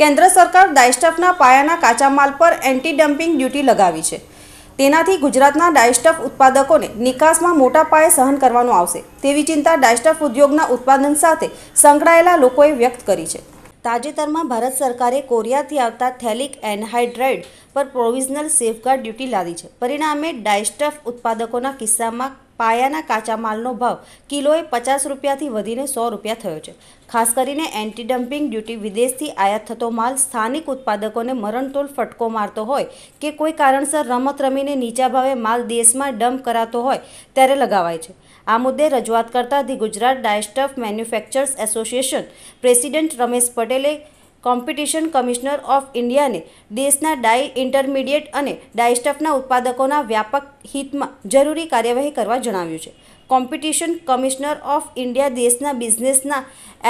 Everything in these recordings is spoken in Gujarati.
કેન્દ્ર સરકાર ડાયસ્ટફના પાયાના કાચા માલ પર એન્ટી ડમ્પિંગ ડ્યુટી લગાવી છે તેનાથી ગુજરાતના ડાયસ્ટફ ઉત્પાદકોને નિકાસમાં મોટા પાયે સહન કરવાનું આવશે તેવી ચિંતા ડાયસ્ટફ ઉદ્યોગના ઉત્પાદન સાથે સંકળાયેલા લોકોએ વ્યક્ત કરી છે તાજેતરમાં ભારત સરકારે કોરિયાથી આવતા થેલિક એન્હાઇડ્રેડ પર પ્રોવિઝનલ સેફગાર્ડ ડ્યુટી લાદી છે પરિણામે ડાયસ્ટફ ઉત્પાદકોના કિસ્સામાં પાયાના કાચા માલનો ભાવ કિલોએ પચાસ રૂપિયાથી વધીને સો રૂપિયા થયો છે ખાસ કરીને એન્ટી ડમ્પિંગ ડ્યુટી વિદેશથી આયાત થતો માલ સ્થાનિક ઉત્પાદકોને મરણતોલ ફટકો મારતો હોય કે કોઈ કારણસર રમત રમીને નીચા ભાવે માલ દેશમાં ડમ્પ કરાતો હોય ત્યારે લગાવાય છે આ મુદ્દે રજૂઆત કરતા the Gujarat dyestuff manufacturers association president Ramesh પટેલે કોમ્પિટિશન કમિશનર ઓફ ઇન્ડિયાને દેશના ડાય ઇન્ટરમીડિયેટ અને ડાયસ્ટફના ઉત્પાદકોના વ્યાપક હિતમાં જરૂરી કાર્યવાહી કરવા જણાવ્યું છે કોમ્પિટિશન કમિશનર ઓફ ઇન્ડિયા દેશના બિઝનેસના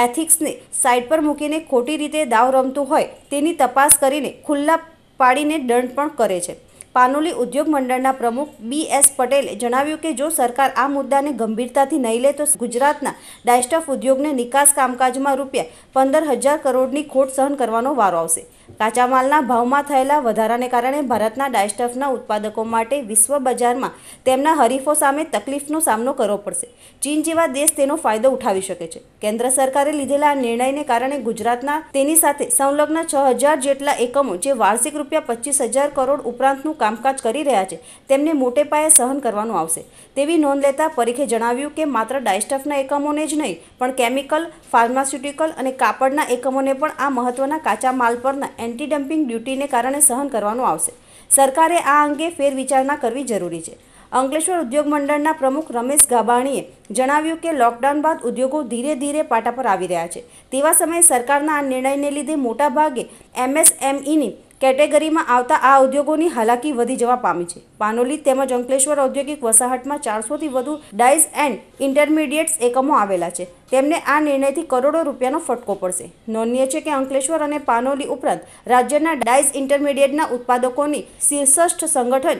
એથિક્સને સાઇટ પર મૂકીને ખોટી રીતે દાવ રમતું હોય તેની તપાસ કરીને ખુલ્લા પાડીને દંડ પણ કરે છે પાનોલી ઉદ્યોગ મંડળના પ્રમુખ બી એસ પટેલે જણાવ્યું કે જો સરકાર આ મુદ્દાને ગંભીરતાથી નહીં લે તો ગુજરાતના ડાયસ્ટફ ઉદ્યોગને નિકાસ કામકાજમાં રૂપિયા પંદર હજાર કરોડની ખોટ સહન કરવાનો વારો આવશે કાચા માલના ભાવમાં થયેલા વધારાને કારણે ભારતના ડાયસ્ટફના ઉત્પાદકો માટે વિશ્વ બજારમાં તેમના હરીફો સામે તકલીફનો સામનો કરવો પડશે ચીન જેવા દેશ તેનો ફાયદો ઉઠાવી શકે છે કેન્દ્ર સરકારે લીધેલા આ નિર્ણયને કારણે ગુજરાતના તેની સાથે સંલગ્ન છ હજાર જેટલા એકમો જે વાર્ષિક રૂપિયા પચીસ હજાર કરોડ ઉપરાંતનું કામકાજ કરી રહ્યા છે તેમને મોટે પાયે સહન કરવાનું આવશે તેવી નોંધ લેતા પરીખે જણાવ્યું કે માત્ર ડાયસ્ટફના એકમોને જ નહીં પણ કેમિકલ ફાર્માસ્યુટિકલ અને કાપડના એકમોને પણ આ મહત્ત્વના કાચા માલ પરના એન્ટી ડમ્પિંગ ડ્યુટીને કારણે સહન કરવાનું આવશે સરકારે આ અંગે ફેરવિચારણા કરવી જરૂરી છે અંકલેશ્વર ઉદ્યોગ મંડળના પ્રમુખ રમેશ ગાબાણીએ જણાવ્યું કે લોકડાઉન બાદ ઉદ્યોગો ધીરે ધીરે પાટા પર આવી રહ્યા છે તેવા સમયે સરકારના આ નિર્ણયને લીધે મોટાભાગે એમએસએમઈની કેટેગરીમાં આવતા આ ઉદ્યોગોની હાલાકી વધી જવા પામી છે પાનોલી તેમજ અંકલેશ્વર ઔદ્યોગિક વસાહતમાં ચારસોથી વધુ ડાઇઝ એન્ડ ઇન્ટરમીડિયેટ્સ એકમો આવેલા છે તેમને આ નિર્ણયથી કરોડો રૂપિયાનો ફટકો પડશે નોંધનીય છે કે અંકલેશ્વર અને પાનોલી ઉપરાંત રાજ્યના ડાઇઝ ઇન્ટરમીડિયેટના ઉત્પાદકોની શીર્ષસ્થ સંગઠન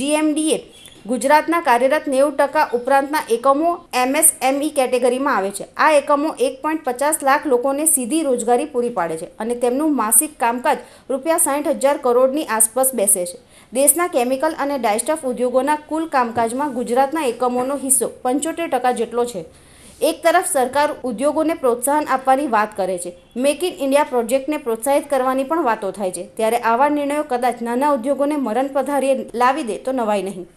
જીએમડીએ ગુજરાતના કાર્યરત નેવું ટકા ઉપરાંતના એકમો એમએસએમઈ કેટેગરીમાં આવે છે આ એકમો એક પોઈન્ટ પચાસ લાખ લોકોને સીધી રોજગારી પૂરી પાડે છે અને તેમનું માસિક કામકાજ રૂપિયા સાઠ હજાર કરોડની આસપાસ બેસે છે દેશના કેમિકલ અને ડાયસ્ટફ ઉદ્યોગોના કુલ કામકાજમાં ગુજરાતના એકમોનો હિસ્સો પંચોતેર ટકા જેટલો છે એક તરફ સરકાર ઉદ્યોગોને પ્રોત્સાહન આપવાની વાત કરે છે મેક ઇન ઇન્ડિયા પ્રોજેક્ટને પ્રોત્સાહિત કરવાની પણ વાતો થાય છે ત્યારે આવા નિર્ણયો કદાચ નાના ઉદ્યોગોને મરણ પધારીએ લાવી દે તો નવાય નહીં